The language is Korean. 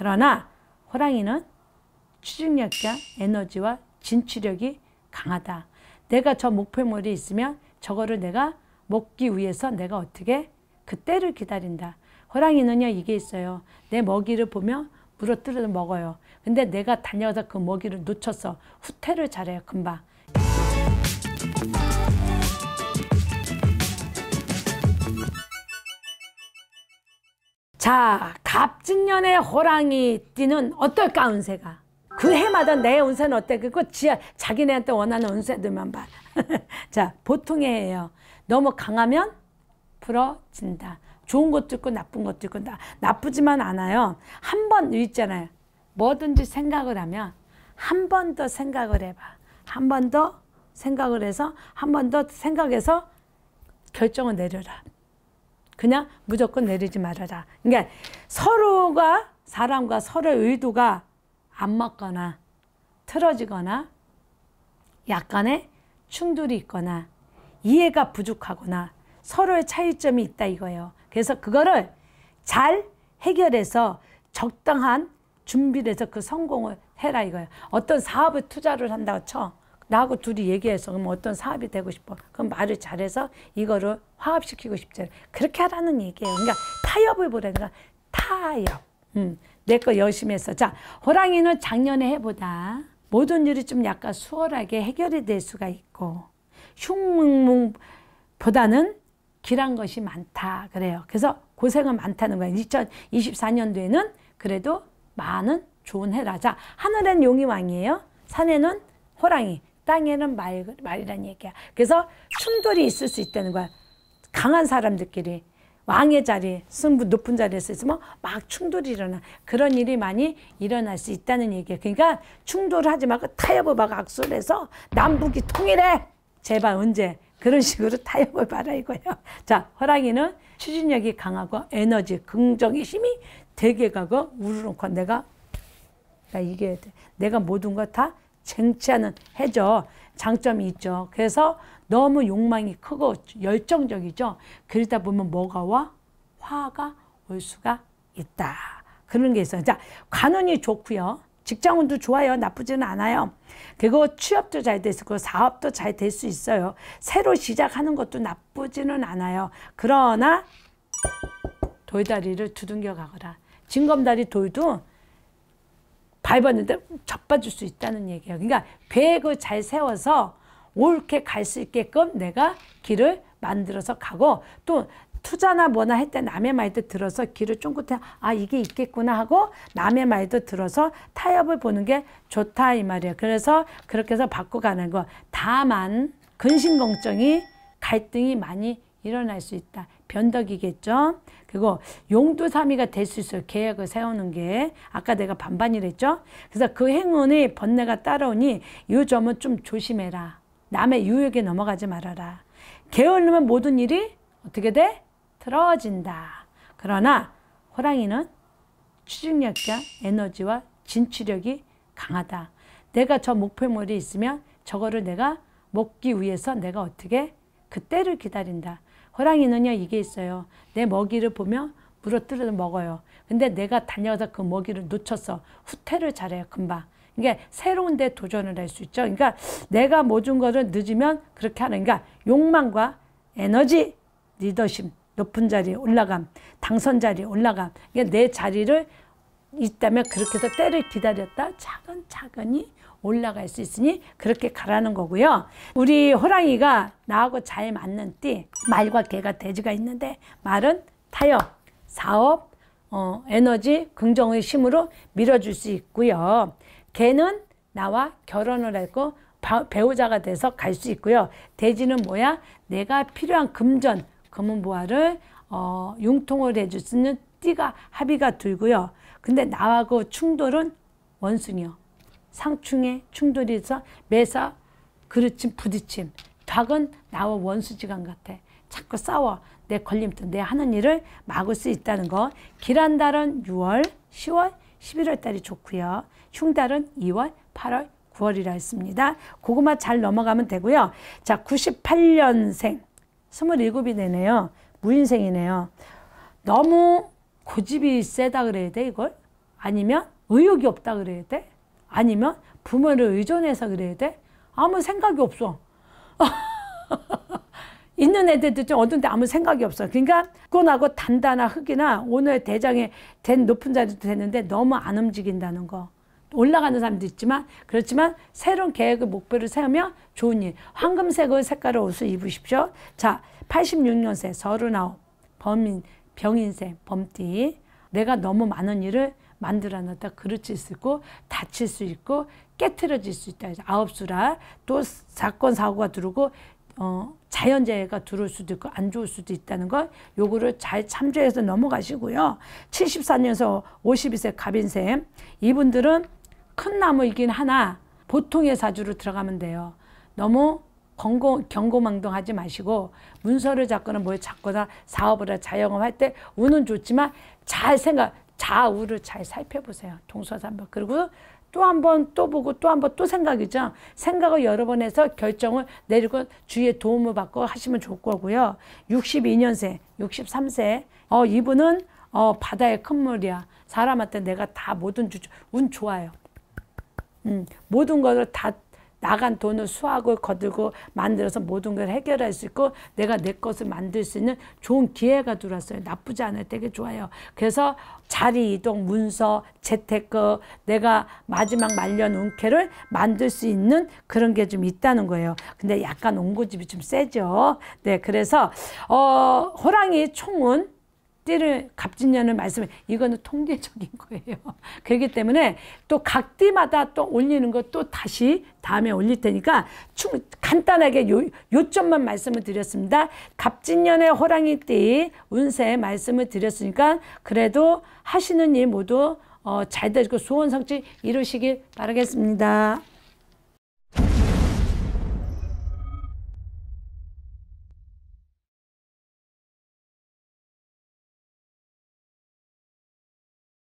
그러나 호랑이는 추진력과 에너지와 진취력이 강하다. 내가 저 목표물이 있으면 저거를 내가 먹기 위해서 내가 어떻게 그때를 기다린다. 호랑이는요 이게 있어요. 내 먹이를 보면 물어뜯어 먹어요. 근데 내가 다녀서 그 먹이를 놓쳐서 후퇴를 잘해요 금방. 자, 갑진년의 호랑이 띠는 어떨까 운세가? 그 해마다 내 운세는 어때? 그거 지 자기네한테 원하는 운세들만 봐. 자, 보통의 해예요. 너무 강하면 부러진다. 좋은 것도 있고 나쁜 것도 있고 나, 나쁘지만 않아요. 한 번 있잖아요. 뭐든지 생각을 하면 한 번 더 생각을 해봐. 한 번 더 생각을 해서 한 번 더 생각해서 결정을 내려라. 그냥 무조건 내리지 말아라. 그러니까 서로가 사람과 서로의 의도가 안 맞거나 틀어지거나 약간의 충돌이 있거나 이해가 부족하거나 서로의 차이점이 있다 이거예요. 그래서 그거를 잘 해결해서 적당한 준비를 해서 그 성공을 해라 이거예요. 어떤 사업에 투자를 한다고 쳐. 나하고 둘이 얘기해서 그럼 어떤 사업이 되고 싶어. 그럼 말을 잘해서 이거를 화합시키고 싶잖 그렇게 하라는 얘기예요. 그러니까 타협을 보라니까 타협. 음, 내거 열심히 했어. 자, 호랑이는 작년에 해보다 모든 일이 좀 약간 수월하게 해결이 될 수가 있고 흉몽보다는 길한 것이 많다 그래요. 그래서 고생은 많다는 거예요. 2024년도에는 그래도 많은 좋은 해라. 자, 하늘엔 용이 왕이에요. 산에는 호랑이, 땅에는 말, 말이란 얘기야. 그래서 충돌이 있을 수 있다는 거야. 강한 사람들끼리 왕의 자리, 승부 높은 자리에서 있으면 막 충돌이 일어나. 그런 일이 많이 일어날 수 있다는 얘기야 그러니까 충돌을 하지 말고 타협을 막 악수를 해서 남북이 통일해! 제발 언제? 그런 식으로 타협을 봐라 이거예요. 자, 호랑이는 추진력이 강하고 에너지, 긍정의 힘이 되게 가고 우르렁 커. 내가 나 이겨야 돼. 내가 모든 거다 쟁취하는 해죠. 장점이 있죠. 그래서 너무 욕망이 크고 열정적이죠. 그러다 보면 뭐가 와? 화가 올 수가 있다. 그런 게 있어요. 자, 관운이 좋고요. 직장운도 좋아요. 나쁘지는 않아요. 그리고 취업도 잘될수 있고 사업도 잘 될 수 있어요. 새로 시작하는 것도 나쁘지는 않아요. 그러나 돌다리를 두둥겨 가거라. 징검다리 돌도 밟았는데 접빠질수 있다는 얘기야. 그러니까 계획을 잘 세워서 옳게 갈 수 있게끔 내가 길을 만들어서 가고 또 투자나 뭐나 할 때 남의 말도 들어서 길을 쫑긋해 아 이게 있겠구나 하고 남의 말도 들어서 타협을 보는 게 좋다 이 말이에요. 그래서 그렇게 해서 바꿔가는 거 다만 근심공정이 갈등이 많이 일어날 수 있다. 변덕이겠죠. 그리고 용두사미가 될 수 있어요. 계약을 세우는 게. 아까 내가 반반이랬죠. 그래서 그 행운의 번뇌가 따라오니 이 점은 좀 조심해라. 남의 유혹에 넘어가지 말아라. 게을르면 모든 일이 어떻게 돼? 틀어진다. 그러나 호랑이는 추진력과 에너지와 진취력이 강하다. 내가 저 목표물이 있으면 저거를 내가 먹기 위해서 내가 어떻게 그때를 기다린다. 호랑이는요 이게 있어요. 내 먹이를 보면 물어뜯어 먹어요. 근데 내가 다녀서 그 먹이를 놓쳐서 후퇴를 잘해요 금방. 그러 니까 새로운 데 도전을 할 수 있죠. 그러니까 내가 모준 거를 늦으면 그렇게 하는 그러니까 욕망과 에너지, 리더십, 높은 자리에 올라감, 당선 자리에 올라감. 그러니까 내 자리를 있다면 그렇게 해서 때를 기다렸다 차근차근히 올라갈 수 있으니 그렇게 가라는 거고요. 우리 호랑이가 나하고 잘 맞는 띠 말과 개가 돼지가 있는데 말은 타협, 사업, 어, 에너지, 긍정의 힘으로 밀어줄 수 있고요. 개는 나와 결혼을 했고 배우자가 돼서 갈 수 있고요. 돼지는 뭐야? 내가 필요한 금전, 금은보화를 어, 융통을 해줄 수 있는 띠가 합의가 들고요. 근데 나하고 충돌은 원숭이요. 상충의 충돌이 있어 매사 그르침 부딪힘 닭은 나와 원수지간 같아 자꾸 싸워 내 걸림돌 내 하는 일을 막을 수 있다는 거 기란달은 6월 10월 11월 달이 좋고요 흉달은 2월 8월 9월이라 했습니다 고구마 잘 넘어가면 되고요 자 98년생 27이 되네요 무인생이네요 너무 고집이 세다 그래야 돼 이걸 아니면 의욕이 없다 그래야 돼 아니면 부모를 의존해서 그래야 돼? 아무 생각이 없어. 있는 애들도 좀 어두운데 아무 생각이 없어. 그러니까 끈하고 단단한 흙이나 오늘 대장에 된 높은 자리도 되는데 너무 안 움직인다는 거. 올라가는 사람도 있지만 그렇지만 새로운 계획을 목표를 세우면 좋은 일. 황금색의 색깔의 옷을 입으십시오. 자, 86년생, 서른아홉, 범인, 병인생, 범띠. 내가 너무 많은 일을 만들어 놨다 그르칠 수 있고 다칠 수 있고 깨트려질 수 있다. 아홉 수라 또 사건 사고가 들어오고 어, 자연재해가 들어올 수도 있고 안 좋을 수도 있다는 것 요거를 잘 참조해서 넘어가시고요. 74년에서 52세 갑인생 이분들은 큰 나무이긴 하나 보통의 사주로 들어가면 돼요. 너무 경고, 경고망동하지 마시고 문서를 잡거나 뭘 잡거나 사업을 자영업 할때 운은 좋지만 잘 생각 좌우를 잘 살펴보세요. 동서삼박. 그리고 또 한 번 또 보고 또 한 번 또 생각이죠. 생각을 여러 번 해서 결정을 내리고 주위의 도움을 받고 하시면 좋을 거고요. 62년생, 63세. 어, 이분은 어, 바다의 큰 물이야. 사람한테 내가 다 모든 주 운 좋아요. 음, 모든 것을 다 나간 돈을 수확을 거들고 만들어서 모든 걸 해결할 수 있고 내가 내 것을 만들 수 있는 좋은 기회가 들어왔어요. 나쁘지 않아요. 되게 좋아요. 그래서 자리 이동, 문서, 재테크, 내가 마지막 말년 운캐를 만들 수 있는 그런 게 좀 있다는 거예요. 근데 약간 옹고집이 좀 세죠. 네, 그래서 어, 호랑이 총은 띠를 갑진년을 말씀해 이거는 통계적인 거예요. 그렇기 때문에 또 각 띠마다 또 올리는 것또 다시 다음에 올릴 테니까 충, 간단하게 요, 요점만 말씀을 드렸습니다. 갑진년의 호랑이 띠 운세 말씀을 드렸으니까 그래도 하시는 일 모두 어, 잘 되시고 소원 성취 이루시길 바라겠습니다.